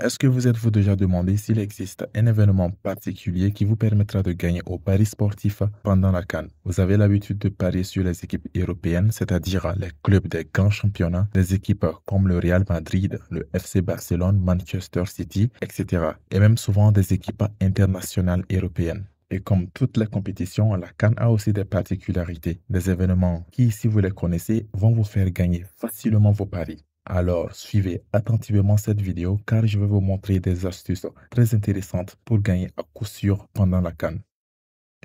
Est-ce que vous êtes-vous déjà demandé s'il existe un événement particulier qui vous permettra de gagner au pari sportif pendant la Cannes Vous avez l'habitude de parier sur les équipes européennes, c'est-à-dire les clubs des grands championnats, des équipes comme le Real Madrid, le FC Barcelone, Manchester City, etc. Et même souvent des équipes internationales européennes. Et comme toutes les compétitions, la Cannes a aussi des particularités, des événements qui, si vous les connaissez, vont vous faire gagner facilement vos paris. Alors, suivez attentivement cette vidéo car je vais vous montrer des astuces très intéressantes pour gagner à coup sûr pendant la CAN.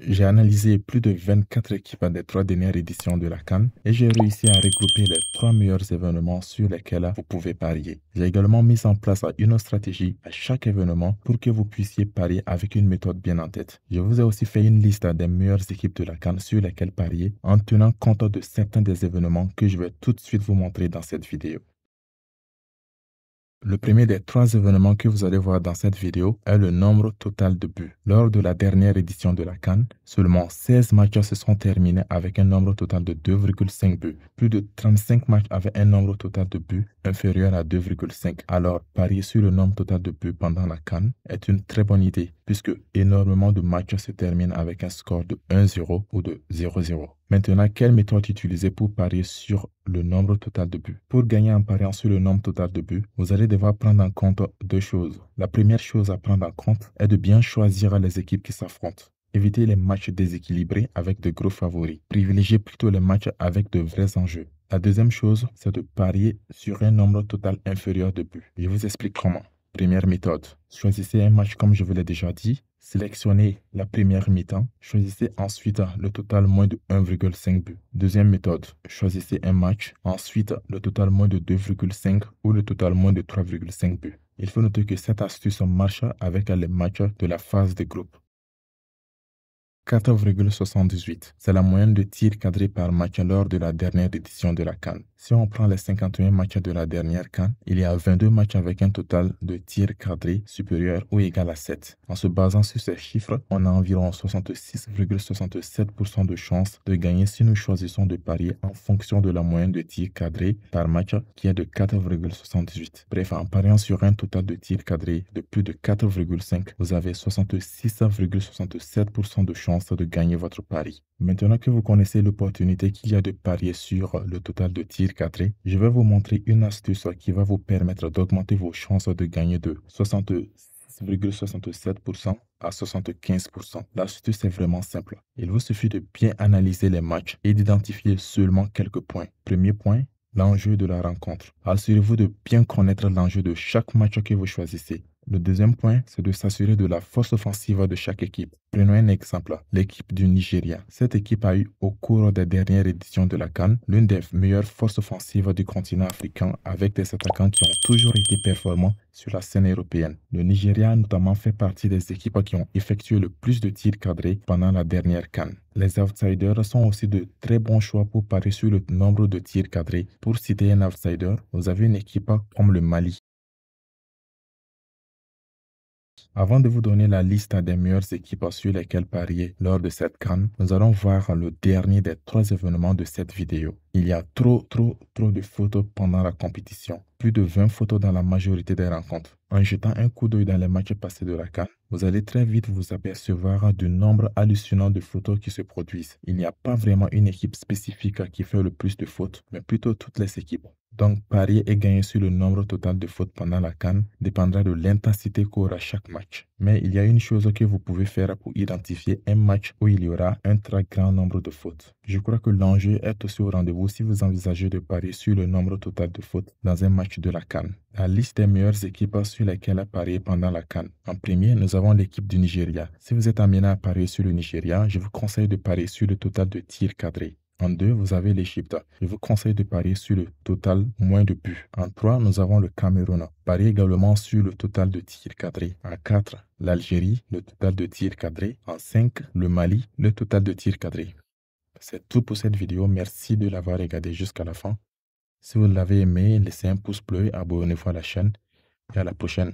J'ai analysé plus de 24 équipes des trois dernières éditions de la Cannes et j'ai réussi à regrouper les trois meilleurs événements sur lesquels vous pouvez parier. J'ai également mis en place une stratégie à chaque événement pour que vous puissiez parier avec une méthode bien en tête. Je vous ai aussi fait une liste des meilleures équipes de la Cannes sur lesquelles parier en tenant compte de certains des événements que je vais tout de suite vous montrer dans cette vidéo. Le premier des trois événements que vous allez voir dans cette vidéo est le nombre total de buts. Lors de la dernière édition de la Cannes, seulement 16 matchs se sont terminés avec un nombre total de 2,5 buts. Plus de 35 matchs avaient un nombre total de buts inférieur à 2,5. Alors, parier sur le nombre total de buts pendant la Cannes est une très bonne idée puisque énormément de matchs se terminent avec un score de 1-0 ou de 0-0. Maintenant, quelle méthode utiliser pour parier sur le nombre total de buts Pour gagner en pariant sur le nombre total de buts, vous allez devoir prendre en compte deux choses. La première chose à prendre en compte est de bien choisir les équipes qui s'affrontent. Évitez les matchs déséquilibrés avec de gros favoris. Privilégiez plutôt les matchs avec de vrais enjeux. La deuxième chose, c'est de parier sur un nombre total inférieur de buts. Je vous explique comment. Première méthode, choisissez un match comme je vous l'ai déjà dit, sélectionnez la première mi-temps, choisissez ensuite le total moins de 1,5 but. Deuxième méthode, choisissez un match, ensuite le total moins de 2,5 ou le total moins de 3,5 but. Il faut noter que cette astuce marche avec les matchs de la phase de groupe. 4,78. C'est la moyenne de tirs cadrés par match lors de la dernière édition de la CAN. Si on prend les 51 matchs de la dernière CAN, il y a 22 matchs avec un total de tirs cadrés supérieur ou égal à 7. En se basant sur ces chiffres, on a environ 66,67% de chances de gagner si nous choisissons de parier en fonction de la moyenne de tirs cadrés par match qui est de 4,78. Bref, en pariant sur un total de tirs cadrés de plus de 4,5, vous avez 66,67% de chances de gagner votre pari. Maintenant que vous connaissez l'opportunité qu'il y a de parier sur le total de tirs cadrés, je vais vous montrer une astuce qui va vous permettre d'augmenter vos chances de gagner de 66,67% à 75%. L'astuce est vraiment simple. Il vous suffit de bien analyser les matchs et d'identifier seulement quelques points. Premier point, l'enjeu de la rencontre. Assurez-vous de bien connaître l'enjeu de chaque match que vous choisissez. Le deuxième point, c'est de s'assurer de la force offensive de chaque équipe. Prenons un exemple, l'équipe du Nigeria. Cette équipe a eu au cours des dernières éditions de la Cannes l'une des meilleures forces offensives du continent africain avec des attaquants qui ont toujours été performants sur la scène européenne. Le Nigeria a notamment fait partie des équipes qui ont effectué le plus de tirs cadrés pendant la dernière Cannes. Les outsiders sont aussi de très bons choix pour parer sur le nombre de tirs cadrés. Pour citer un outsider, vous avez une équipe comme le Mali Avant de vous donner la liste des meilleures équipes sur lesquelles parier lors de cette canne, nous allons voir le dernier des trois événements de cette vidéo. Il y a trop, trop, trop de photos pendant la compétition. Plus de 20 photos dans la majorité des rencontres. En jetant un coup d'œil dans les matchs passés de la canne, vous allez très vite vous apercevoir du nombre hallucinant de photos qui se produisent. Il n'y a pas vraiment une équipe spécifique qui fait le plus de photos, mais plutôt toutes les équipes. Donc, parier et gagner sur le nombre total de fautes pendant la canne dépendra de l'intensité qu'aura chaque match. Mais il y a une chose que vous pouvez faire pour identifier un match où il y aura un très grand nombre de fautes. Je crois que l'enjeu est aussi au rendez-vous si vous envisagez de parier sur le nombre total de fautes dans un match de la canne. La liste des meilleures équipes sur lesquelles à parier pendant la canne. En premier, nous avons l'équipe du Nigeria. Si vous êtes amené à parier sur le Nigeria, je vous conseille de parier sur le total de tirs cadrés. En 2, vous avez l'Égypte. Je vous conseille de parier sur le total moins de buts. En 3, nous avons le Cameroun. Pariez également sur le total de tirs cadrés. En 4, l'Algérie, le total de tirs cadrés. En 5, le Mali, le total de tirs cadrés. C'est tout pour cette vidéo. Merci de l'avoir regardé jusqu'à la fin. Si vous l'avez aimé, laissez un pouce bleu, et abonnez-vous à la chaîne et à la prochaine.